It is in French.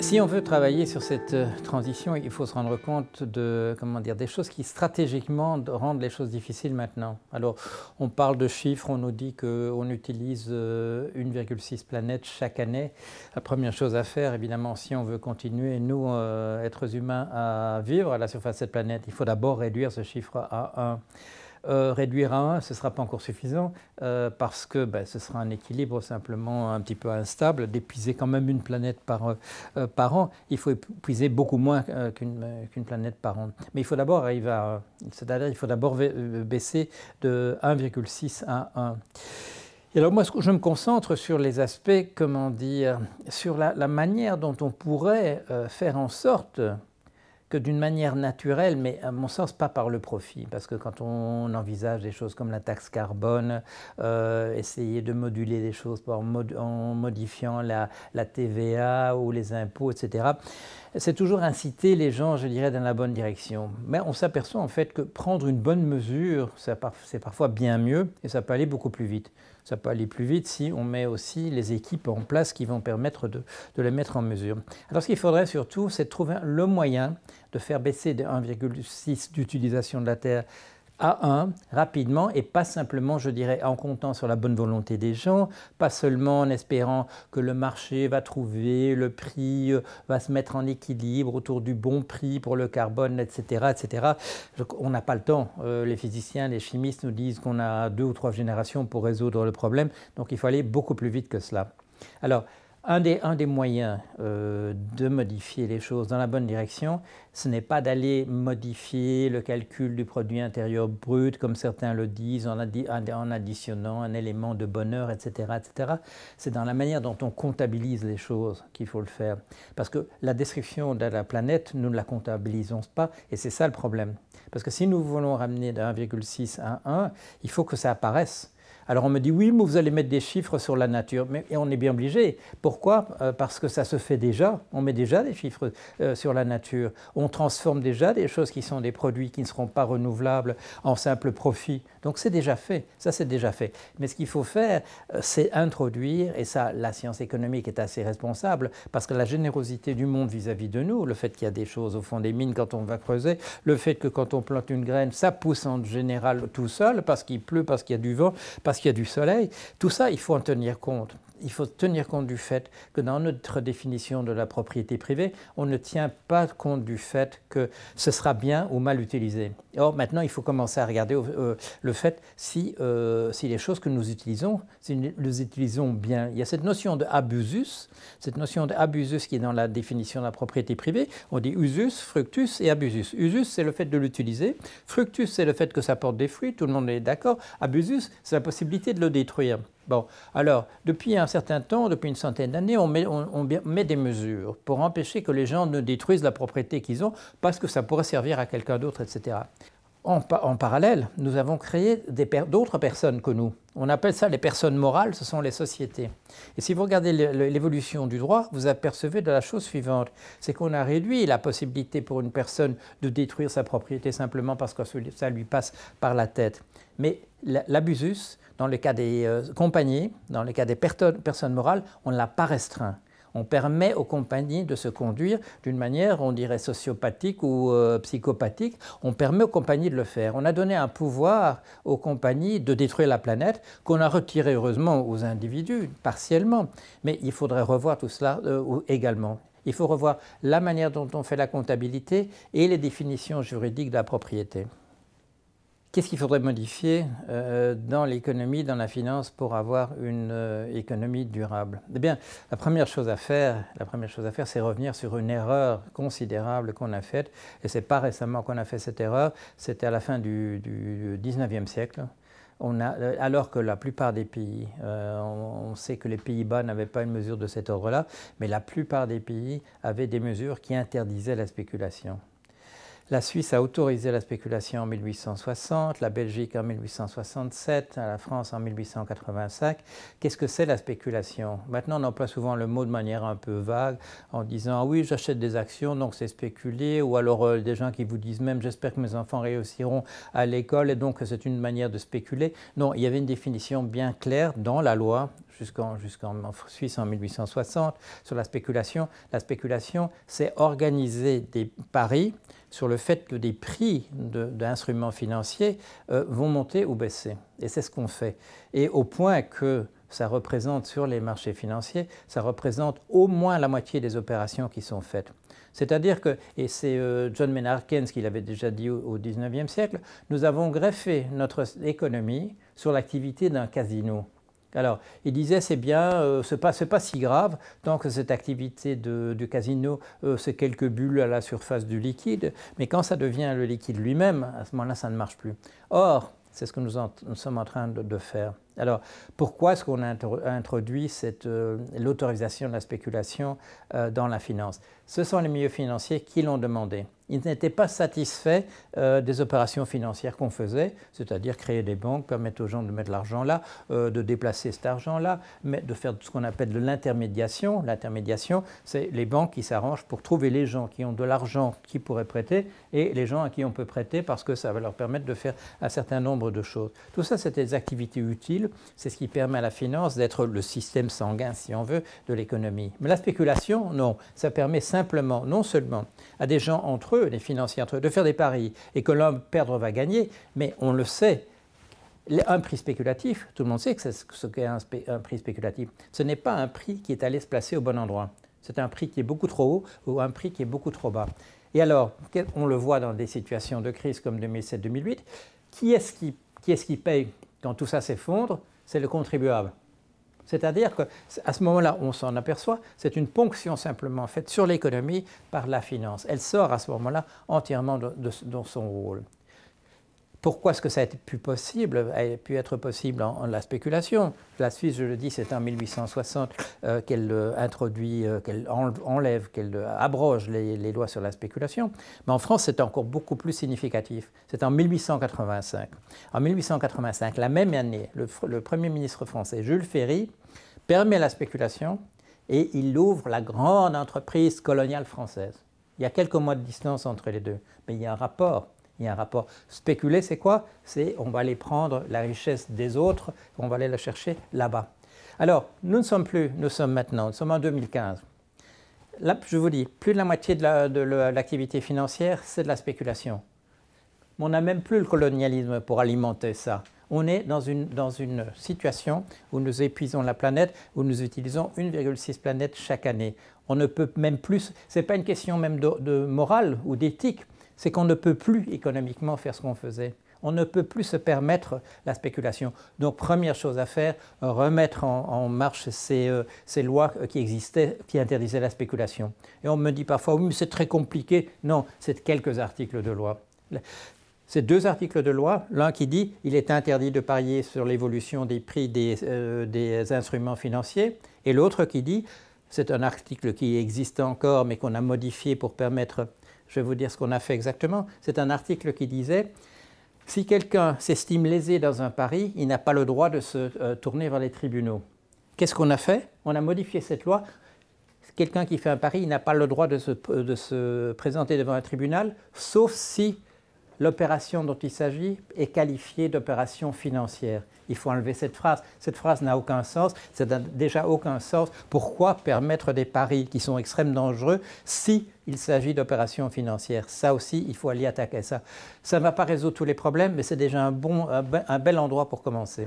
Si on veut travailler sur cette euh, transition, il faut se rendre compte de, comment dire, des choses qui stratégiquement rendent les choses difficiles maintenant. Alors, on parle de chiffres, on nous dit qu'on utilise 1,6 euh, planète chaque année. La première chose à faire, évidemment, si on veut continuer, nous, euh, êtres humains, à vivre à la surface de cette planète, il faut d'abord réduire ce chiffre à 1. Euh, réduire à 1, ce ne sera pas encore suffisant euh, parce que ben, ce sera un équilibre simplement un petit peu instable. D'épuiser quand même une planète par, euh, par an, il faut épuiser beaucoup moins qu'une planète par an. Mais il faut d'abord arriver à. cest à il faut d'abord baisser de 1,6 à 1. Et alors moi, je me concentre sur les aspects, comment dire, sur la manière dont on pourrait faire en sorte que d'une manière naturelle, mais à mon sens pas par le profit, parce que quand on envisage des choses comme la taxe carbone, euh, essayer de moduler des choses en, modifiant la, la, TVA ou les impôts, etc., c'est toujours inciter les gens, je dirais, dans la bonne direction. Mais on s'aperçoit en fait que prendre une bonne mesure, c'est parfois bien mieux et ça peut aller beaucoup plus vite. Ça peut aller plus vite si on met aussi les équipes en place qui vont permettre de, de les mettre en mesure. Alors ce qu'il faudrait surtout, c'est trouver le moyen de faire baisser de 1,6 d'utilisation de la terre à 1 rapidement et pas simplement, je dirais, en comptant sur la bonne volonté des gens, pas seulement en espérant que le marché va trouver, le prix euh, va se mettre en équilibre autour du bon prix pour le carbone, etc. etc. On n'a pas le temps. Euh, les physiciens, les chimistes nous disent qu'on a deux ou trois générations pour résoudre le problème, donc il faut aller beaucoup plus vite que cela. Alors, un des, moyens euh, de modifier les choses dans la bonne direction, ce n'est pas d'aller modifier le calcul du produit intérieur brut, comme certains le disent, en, additionnant un élément de bonheur, etc. etc. C'est dans la manière dont on comptabilise les choses qu'il faut le faire. Parce que la description de la planète, nous ne la comptabilisons pas, et c'est ça le problème. Parce que si nous voulons ramener de 1,6 à 1, il faut que ça apparaisse. Alors on me dit oui, mais vous allez mettre des chiffres sur la nature. Mais, et on est bien obligé. Pourquoi euh, Parce que ça se fait déjà. On met déjà des chiffres euh, sur la nature. On transforme déjà des choses qui sont des produits qui ne seront pas renouvelables en simple profit. Donc c'est déjà fait. Ça c'est déjà fait. Mais ce qu'il faut faire, euh, c'est introduire, et ça la science économique est assez responsable, parce que la générosité du monde vis-à-vis de nous, le fait qu'il y a des choses au fond des mines quand on va creuser, le fait que quand on plante une graine, ça pousse en général tout seul, parce qu'il pleut, parce qu'il y a du vent, parce qu'il y a du soleil. Tout ça, il faut en tenir compte il faut tenir compte du fait que dans notre définition de la propriété privée, on ne tient pas compte du fait que ce sera bien ou mal utilisé. Or, maintenant, il faut commencer à regarder euh, le fait euh, si, les choses que nous utilisons, si nous les utilisons bien. Il y a cette notion de abusus, cette notion de qui est dans la définition de la propriété privée. On dit usus, fructus et abusus. Usus, c'est le fait de l'utiliser. Fructus, c'est le fait que ça porte des fruits, tout le monde est d'accord. Abusus, c'est la possibilité de le détruire. Bon, alors, depuis un certain temps, depuis une centaine d'années, on, met, des mesures pour empêcher que les gens ne détruisent la propriété qu'ils ont parce que ça pourrait servir à quelqu'un d'autre, etc. En, parallèle, nous avons créé d'autres personnes que nous. On appelle ça les personnes morales, ce sont les sociétés. Et si vous regardez l'évolution du droit, vous apercevez de la chose suivante, c'est qu'on a réduit la possibilité pour une personne de détruire sa propriété simplement parce que ça lui passe par la tête. Mais l'abusus, dans le cas des euh, compagnies, dans le cas des personnes morales, on ne l'a pas restreint. On permet aux compagnies de se conduire d'une manière, on dirait, sociopathique ou euh, psychopathique. On permet aux compagnies de le faire. On a donné un pouvoir aux compagnies de détruire la planète qu'on a retiré, heureusement, aux individus, partiellement. Mais il faudrait revoir tout cela euh, également. Il faut revoir la manière dont on fait la comptabilité et les définitions juridiques de la propriété. Qu'est-ce qu'il faudrait modifier euh, dans l'économie, dans la finance, pour avoir une euh, économie durable Eh bien, la première chose à faire, la première chose à faire, c'est revenir sur une erreur considérable qu'on a faite. Et n'est pas récemment qu'on a fait cette erreur. C'était à la fin du, 19e siècle. Euh, alors que la plupart des pays, on, sait que les Pays-Bas n'avaient pas une mesure de cet ordre-là, mais la plupart des pays avaient des mesures qui interdisaient la spéculation. La Suisse a autorisé la spéculation en 1860, la Belgique en 1867, la France en 1885. Qu'est-ce que c'est la spéculation Maintenant, on emploie souvent le mot de manière un peu vague en disant ah oui, j'achète des actions, donc c'est spéculer, ou alors euh, des gens qui vous disent même j'espère que mes enfants réussiront à l'école et donc c'est une manière de spéculer. Non, il y avait une définition bien claire dans la loi jusqu'en Suisse en 1860 sur la spéculation. La spéculation, c'est organiser des paris sur le fait que des prix d'instruments financiers euh, vont monter ou baisser. Et c'est ce qu'on fait. Et au point que ça représente sur les marchés financiers, ça représente au moins la moitié des opérations qui sont faites. C'est-à-dire que, et c'est euh, John Maynard Keynes qui l'avait déjà dit au 19e siècle, nous avons greffé notre économie sur l'activité d'un casino. Alors, il disait, c'est bien, euh, ce n'est pas, si grave, tant que cette activité de, du casino, euh, c'est quelques bulles à la surface du liquide, mais quand ça devient le liquide lui-même, à ce moment-là, ça ne marche plus. Or, c'est ce que nous, sommes en train de, faire. Alors, pourquoi est-ce qu'on a introduit euh, l'autorisation de la spéculation euh, dans la finance Ce sont les milieux financiers qui l'ont demandé ils n'étaient pas satisfaits euh, des opérations financières qu'on faisait, c'est-à-dire créer des banques, permettre aux gens de mettre l'argent là, euh, de déplacer cet argent là, mais de faire ce qu'on appelle de l'intermédiation. L'intermédiation, c'est les banques qui s'arrangent pour trouver les gens qui ont de l'argent qui pourraient prêter et les gens à qui on peut prêter parce que ça va leur permettre de faire un certain nombre de choses. Tout ça, c'était des activités utiles, c'est ce qui permet à la finance d'être le système sanguin, si on veut, de l'économie. Mais la spéculation, non, ça permet simplement, non seulement à des gens entre eux, les financiers entre eux, de faire des paris et que l'homme perdre va gagner, mais on le sait. Un prix spéculatif, tout le monde sait que c'est ce qu'est un, prix spéculatif. Ce n'est pas un prix qui est allé se placer au bon endroit. C'est un prix qui est beaucoup trop haut ou un prix qui est beaucoup trop bas. Et alors, on le voit dans des situations de crise comme 2007-2008, qui est-ce qui, qui, est qui paye quand tout ça s'effondre C'est le contribuable. C'est-à-dire qu'à ce moment-là, on s'en aperçoit, c'est une ponction simplement faite sur l'économie par la finance. Elle sort à ce moment-là entièrement de, son rôle. Pourquoi est-ce que ça a pu, possible, pu être possible en, la spéculation La Suisse, je le dis, c'est en 1860 euh, qu'elle euh, introduit, euh, qu'elle enlève, qu'elle abroge les, lois sur la spéculation. Mais en France, c'est encore beaucoup plus significatif. C'est en 1885. En 1885, la même année, le Premier ministre français, Jules Ferry, permet la spéculation et il ouvre la grande entreprise coloniale française. Il y a quelques mois de distance entre les deux, mais il y a un rapport il y a un rapport. Spéculer, c'est quoi C'est on va aller prendre la richesse des autres, on va aller la chercher là-bas. Alors, nous ne sommes plus, nous sommes maintenant, nous sommes en 2015. Là, je vous dis, plus de la moitié de l'activité financière, c'est de la spéculation. On n'a même plus le colonialisme pour alimenter ça. On est dans une, dans une situation où nous épuisons la planète, où nous utilisons 1,6 planète chaque année. On ne peut même plus, ce n'est pas une question même de morale ou d'éthique, c'est qu'on ne peut plus économiquement faire ce qu'on faisait. On ne peut plus se permettre la spéculation. Donc première chose à faire, remettre en, marche euh, ces, lois qui existaient, qui interdisaient la spéculation. Et on me dit parfois, oui, mais c'est très compliqué. Non, c'est quelques articles de loi. C'est deux articles de loi, l'un qui dit il est interdit de parier sur l'évolution des prix des, euh, des instruments financiers, et l'autre qui dit c'est un article qui existe encore mais qu'on a modifié pour permettre je vais vous dire ce qu'on a fait exactement. C'est un article qui disait si quelqu'un s'estime lésé dans un pari, il n'a pas le droit de se euh, tourner vers les tribunaux. Qu'est-ce qu'on a fait On a modifié cette loi. Quelqu'un qui fait un pari, n'a pas le droit de se, de se, présenter devant un tribunal, sauf si l'opération dont il s'agit est qualifiée d'opération financière. Il faut enlever cette phrase. Cette phrase n'a aucun sens, ça n'a déjà aucun sens. Pourquoi permettre des paris qui sont extrêmement dangereux si il s'agit d'opérations financières. Ça aussi, il faut aller attaquer ça. Ça ne va pas résoudre tous les problèmes, mais c'est déjà un, bon, un bel endroit pour commencer.